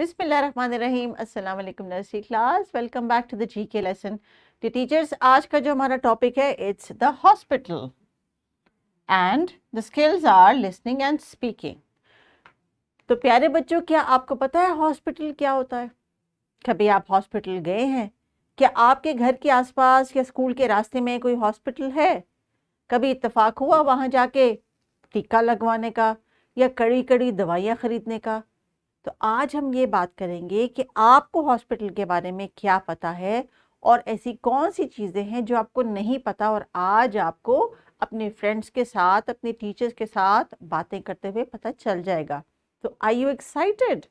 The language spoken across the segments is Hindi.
बिसमीम अल्लाम nursery class welcome back to the G K lesson teachers आज का जो हमारा टॉपिक है it's the hospital and the skills are listening and speaking तो प्यारे बच्चों क्या आपको पता है हॉस्पिटल क्या होता है कभी आप हॉस्पिटल गए हैं क्या आपके घर के आसपास या स्कूल के रास्ते में कोई हॉस्पिटल है कभी इतफाक़ हुआ वहाँ जाके टीका लगवाने का या कड़ी कड़ी दवाइयाँ ख़रीदने का तो आज हम ये बात करेंगे कि आपको हॉस्पिटल के बारे में क्या पता है और ऐसी कौन सी चीज़ें हैं जो आपको नहीं पता और आज आपको अपने फ्रेंड्स के साथ अपने टीचर्स के साथ बातें करते हुए पता चल जाएगा तो I you excited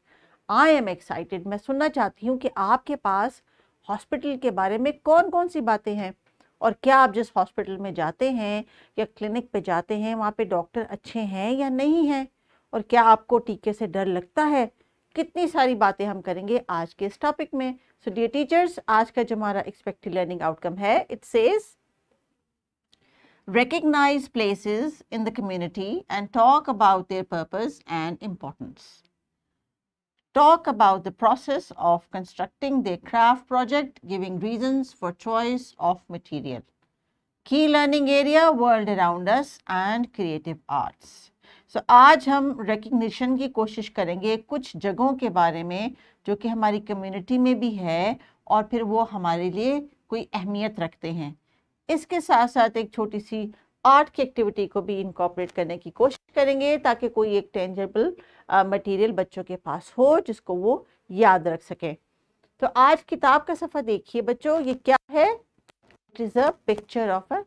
I am excited मैं सुनना चाहती हूँ कि आपके पास हॉस्पिटल के बारे में कौन कौन सी बातें हैं और क्या आप जिस हॉस्पिटल में जाते हैं या क्लिनिक पे जाते हैं वहाँ पे डॉक्टर अच्छे हैं या नहीं हैं और क्या आपको टीके से डर लगता है कितनी सारी बातें हम करेंगे आज के इस टॉपिक में सो डियर टीचर्स आज का जो हमारा एक्सपेक्टेड लर्निंग आउटकम है इट से recognise places in the community and talk about their purpose and importance talk about the process of constructing the craft project giving reason for choice of material की learning area world around and creative arts so so, आज हम रिकग्निशन की कोशिश करेंगे कुछ जगहों के बारे में जो कि हमारी कम्युनिटी में भी है और फिर वो हमारे लिए कोई अहमियत रखते हैं इसके साथ साथ एक छोटी सी आर्ट की एक्टिविटी को भी इनकॉपरेट करने की कोशिश करेंगे ताकि कोई एक टेंजेबल मटेरियल बच्चों के पास हो जिसको वो याद रख सकें तो आज किताब का सफ़र देखिए बच्चों ये क्या है it is a picture of a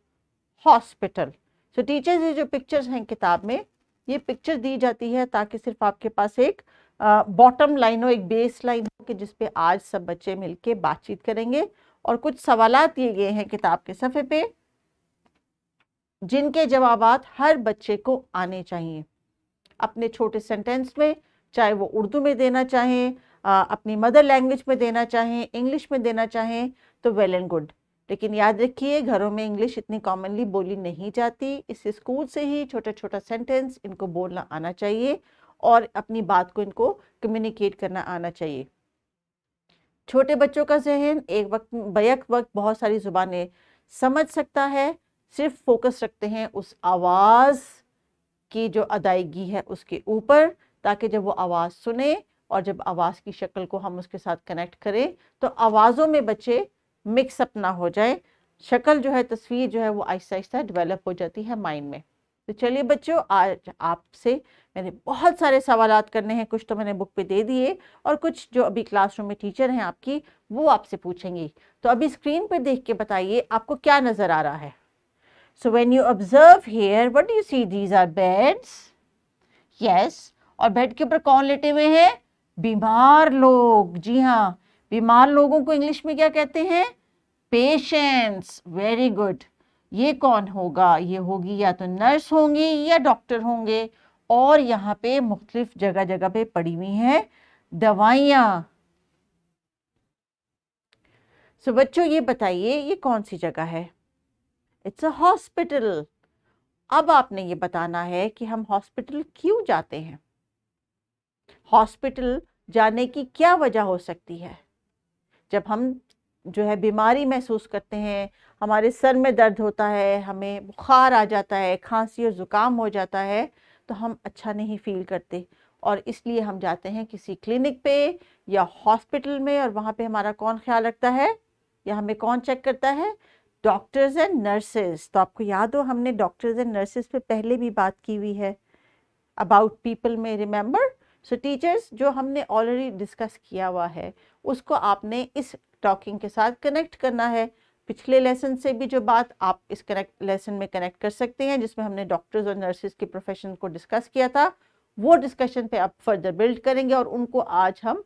hospital so teachers ये जो पिक्चर्स हैं किताब में ये पिक्चर दी जाती है ताकि सिर्फ आपके पास एक बॉटम लाइन हो एक बेस लाइन हो कि जिसपे आज सब बच्चे मिलके बातचीत करेंगे और कुछ सवाल दिए गए हैं किताब के सफ़े पे जिनके जवाब हर बच्चे को आने चाहिए अपने छोटे सेंटेंस में चाहे वो उर्दू में देना चाहें अपनी मदर लैंग्वेज में देना चाहें इंग्लिश में देना चाहें तो वेल एंड गुड लेकिन याद रखिए घरों में इंग्लिश इतनी कॉमनली बोली नहीं जाती इस स्कूल से ही छोटा छोटा सेंटेंस इनको बोलना आना चाहिए और अपनी बात को इनको कम्युनिकेट करना आना चाहिए छोटे बच्चों का जहन एक वक्त बैक वक्त बहुत सारी ज़ुबानें समझ सकता है सिर्फ फोकस रखते हैं उस आवाज़ की जो अदायगी है उसके ऊपर ताकि जब वो आवाज़ सुने और जब आवाज़ की शक्ल को हम उसके साथ कनेक्ट करें तो आवाज़ों में बच्चे मिक्सअप ना हो जाए शक्ल जो है तस्वीर जो है वो आहिस्ता आहिस्ता डेवलप हो जाती है माइंड में तो चलिए बच्चों आज आपसे मैंने बहुत सारे सवाल करने हैं कुछ तो मैंने बुक पे दे दिए और कुछ जो अभी क्लासरूम में टीचर हैं आपकी वो आपसे पूछेंगी तो अभी स्क्रीन पर देख के बताइए आपको क्या नज़र आ रहा है so when you observe here what you see these are beds yes और बेड के ऊपर कौन लेटे हुए हैं बीमार लोग जी हाँ बीमार लोगों को इंग्लिश में क्या कहते हैं पेशेंट्स वेरी गुड ये कौन होगा ये होगी या तो नर्स होंगी या डॉक्टर होंगे और यहाँ पे मुख्तलिफ जगह जगह पे पड़ी हुई हैं दवाइयाँ सो so, बच्चों ये बताइए ये कौन सी जगह है इट्स अ हॉस्पिटल अब आपने ये बताना है कि हम हॉस्पिटल क्यों जाते हैं हॉस्पिटल जाने की क्या वजह हो सकती है जब हम जो है बीमारी महसूस करते हैं हमारे सर में दर्द होता है हमें बुखार आ जाता है खांसी और ज़ुकाम हो जाता है तो हम अच्छा नहीं फील करते और इसलिए हम जाते हैं किसी क्लिनिक पे या हॉस्पिटल में और वहाँ पे हमारा कौन ख्याल रखता है या हमें कौन चेक करता है डॉक्टर्स एंड नर्सेज तो आपको याद हो हमने डॉक्टर्स एंड नर्सेज पे पहले भी बात की हुई है अबाउट पीपल में रिमेंबर सो टीचर्स जो हमने ऑलरेडी डिस्कस किया हुआ है उसको आपने इस टॉकिंग के साथ कनेक्ट करना है पिछले लेसन से भी जो बात आप इस कनेक्ट लेसन में कनेक्ट कर सकते हैं जिसमें हमने डॉक्टर्स और नर्सेज के प्रोफेशन को डिस्कस किया था वो डिस्कशन पे आप फर्दर बिल्ड करेंगे और उनको आज हम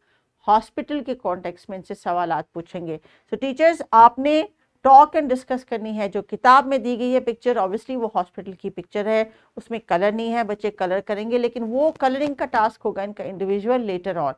हॉस्पिटल के कॉन्टेक्स्ट में इनसे सवाल पूछेंगे सो so, टीचर्स आपने टॉक एंड डिस्कस करनी है जो किताब में दी गई है पिक्चर ऑब्वियसली वो हॉस्पिटल की पिक्चर है उसमें कलर नहीं है बच्चे कलर करेंगे लेकिन वो कलरिंग का टास्क होगा इनका इंडिविजुअल लेटर ऑन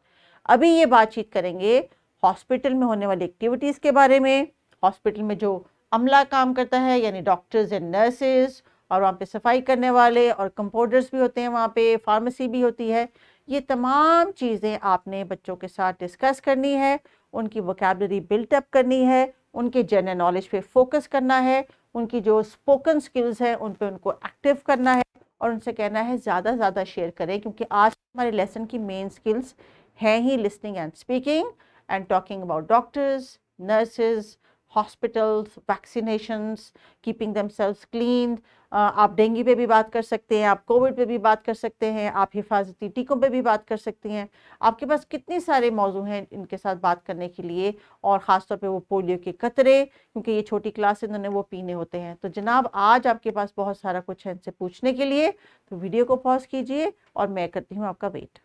अभी ये बातचीत करेंगे हॉस्पिटल में होने वाली एक्टिविटीज़ के बारे में हॉस्पिटल में जो अमला काम करता है यानी डॉक्टर्स एंड नर्सेज और वहाँ पे सफाई करने वाले और कंपाउंडर्स भी होते हैं वहाँ पे फार्मेसी भी होती है ये तमाम चीज़ें आपने बच्चों के साथ डिस्कस करनी है उनकी वोकेबलरी बिल्टअप करनी है उनके जनरल नॉलेज पे फोकस करना है उनकी जो स्पोकन स्किल्स हैं उन पे उनको एक्टिव करना है और उनसे कहना है ज़्यादा ज़्यादा शेयर करें क्योंकि आज हमारे लेसन की मेन स्किल्स हैं ही listening and speaking and talking about doctors nurses hospitals vaccinations keeping themselves clean आप डेंगू पे भी बात कर सकते हैं आप कोविड पे भी बात कर सकते हैं आप हिफाजती टीकों पे भी बात कर सकती हैं आपके पास कितने सारे मौजू हैं इनके साथ बात करने के लिए और ख़ास तौर पे वो पोलियो के कतरे क्योंकि ये छोटी क्लास इन्होंने वो पीने होते हैं तो जनाब आज आपके पास बहुत सारा कुछ है इनसे पूछने के लिए तो वीडियो को पॉज कीजिए और मैं करती हूँ आपका wait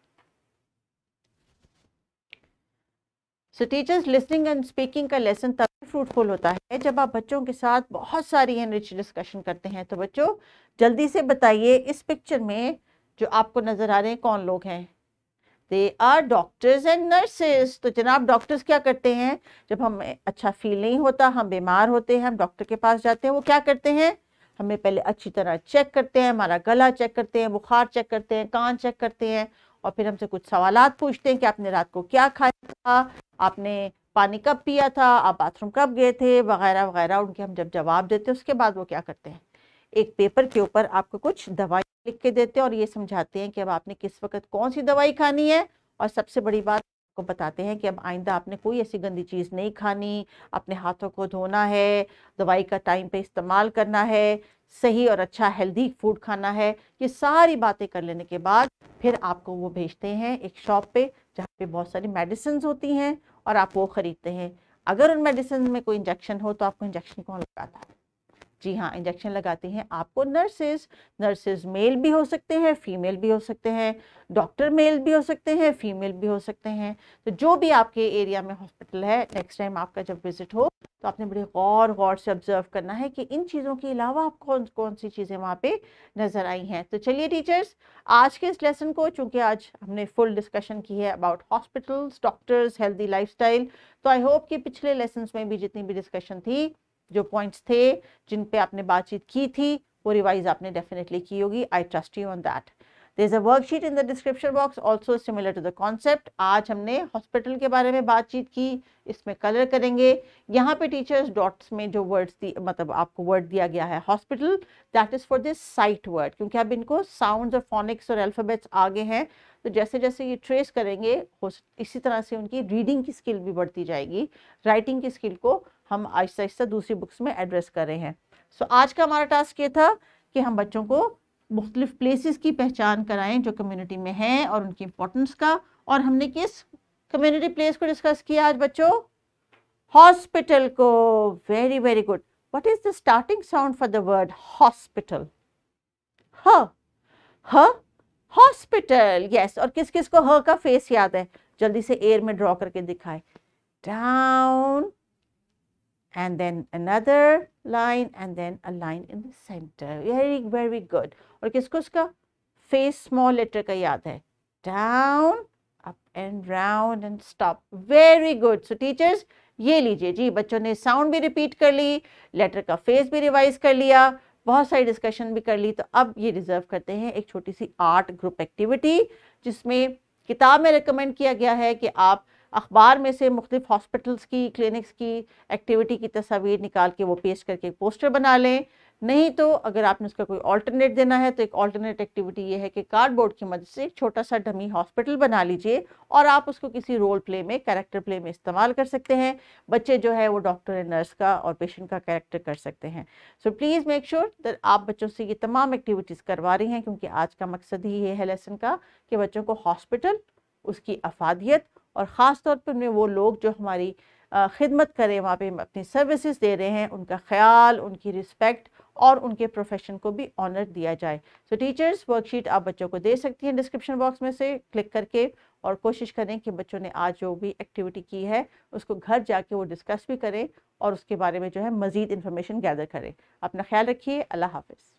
so teachers listening and speaking का लेसन तभी फ्रूटफुल होता है जब आप बच्चों के साथ बहुत सारी एनरिच डिस्कशन करते हैं तो बच्चों जल्दी से बताइए इस पिक्चर में जो आपको नज़र आ रहे हैं कौन लोग हैं they are doctors and nurses तो जनाब डॉक्टर्स क्या करते हैं जब हमें अच्छा फील नहीं होता हम बीमार होते हैं हम डॉक्टर के पास जाते हैं वो क्या करते हैं हमें पहले अच्छी तरह चेक करते हैं हमारा गला चेक करते हैं बुखार चेक करते हैं कान चेक करते हैं और फिर हमसे कुछ सवाल पूछते हैं कि आपने रात को क्या खाया था आपने पानी कब पिया था आप बाथरूम कब गए थे वगैरह वगैरह उनके हम जब जवाब देते हैं उसके बाद वो क्या करते हैं एक पेपर के ऊपर आपको कुछ दवाई लिख के देते हैं और ये समझाते हैं कि अब आपने किस वक्त कौन सी दवाई खानी है और सबसे बड़ी बात को बताते हैं कि अब आइंदा आपने कोई ऐसी गंदी चीज़ नहीं खानी अपने हाथों को धोना है दवाई का टाइम पे इस्तेमाल करना है सही और अच्छा हेल्दी फूड खाना है ये सारी बातें कर लेने के बाद फिर आपको वो भेजते हैं एक शॉप पे जहाँ पे बहुत सारी मेडिसिन होती हैं और आप वो ख़रीदते हैं अगर उन मेडिसिन में कोई इंजेक्शन हो तो आपको इंजेक्शन कौन लगाता है जी हाँ इंजेक्शन लगाते हैं आपको नर्सेज नर्सेज मेल भी हो सकते हैं फीमेल भी हो सकते हैं डॉक्टर मेल भी हो सकते हैं फीमेल भी हो सकते हैं तो जो भी आपके एरिया में हॉस्पिटल है नेक्स्ट टाइम आपका जब विजिट हो तो आपने बड़े गौर गौर से ऑब्जर्व करना है कि इन चीज़ों के अलावा आप कौन कौन सी चीज़ें वहाँ पे नज़र आई हैं तो चलिए टीचर्स आज के इस लेसन को चूँकि आज हमने फुल डिस्कशन की है about hospitals doctors healthy life तो आई होप कि पिछले लेसन में भी जितनी भी डिस्कशन थी जो पॉइंट्स थे जिन पे आपने बातचीत की थी वो रिवाइज आपने डेफिनेटली की होगी I trust you on that there is a worksheet in the description box also similar to the concept आज हमने हॉस्पिटल के बारे में बातचीत की इसमें कलर करेंगे यहाँ पे टीचर्स डॉट्स में जो वर्ड्स दी मतलब आपको वर्ड दिया गया है hospital that is for this sight word क्योंकि अब इनको साउंड और फोनिक्स और एल्फाबेट्स आगे हैं तो जैसे जैसे ये ट्रेस करेंगे इसी तरह से उनकी रीडिंग की स्किल भी बढ़ती जाएगी राइटिंग की स्किल को हम आहिस्ता आहिस्ता दूसरी बुक्स में एड्रेस कर रहे हैं सो so, आज का हमारा टास्क ये था कि हम बच्चों को मुख्तलिफ प्लेसेस की पहचान कराएं जो कम्युनिटी में हैं और उनकी इम्पोर्टेंस का और हमने किस कम्युनिटी प्लेस को डिस्कस किया आज बच्चों हॉस्पिटल को very very good what is the starting sound for the word hospital hospital yes yes और किस किस को ह का फेस याद है जल्दी से एयर में ड्रॉ करके दिखाए down and then another line and then a line in the center very very good aur kisko uska face small letter ka yaad hai down up and round and stop very good so teachers ye lijiye ji bachcho ne sound bhi repeat kar li letter ka face bhi revise kar liya बहुत सारी डिस्कशन भी कर ली तो अब ये रिजर्व करते हैं एक छोटी सी आर्ट ग्रुप एक्टिविटी जिसमें किताब में रिकमेंड किया गया है कि आप अखबार में से मुख्तफ हॉस्पिटल्स की क्लिनिक्स की एक्टिविटी की तस्वीर निकाल के वो पेश करके एक पोस्टर बना लें नहीं तो अगर आपने उसका कोई अल्टरनेट देना है तो एक अल्टरनेट एक्टिविटी ये है कि कार्डबोर्ड की मदद से एक छोटा सा डमी हॉस्पिटल बना लीजिए और आप उसको किसी रोल प्ले में कैरेक्टर प्ले में इस्तेमाल कर सकते हैं बच्चे जो है वो डॉक्टर या नर्स का और पेशेंट का कैरेक्टर कर सकते हैं so please make sure that आप बच्चों से ये तमाम एक्टिविटीज़ करवा रही हैं क्योंकि आज का मकसद ही ये है लेसन का कि बच्चों को हॉस्पिटल उसकी अफादियत और ख़ास तौर पर उनमें वो लोग जो हमारी खिदमत करें वहाँ पे अपनी सर्विसेज दे रहे हैं उनका ख्याल उनकी रिस्पेक्ट और उनके प्रोफेशन को भी ऑनर दिया जाए सो टीचर्स वर्कशीट आप बच्चों को दे सकती हैं डिस्क्रिप्शन बॉक्स में से क्लिक करके और कोशिश करें कि बच्चों ने आज जो भी एक्टिविटी की है उसको घर जाके वो डिस्कस भी करें और उसके बारे में जो है मज़ीद इन्फॉर्मेशन गैदर करें अपना ख्याल रखिए अल्लाह हाफिज़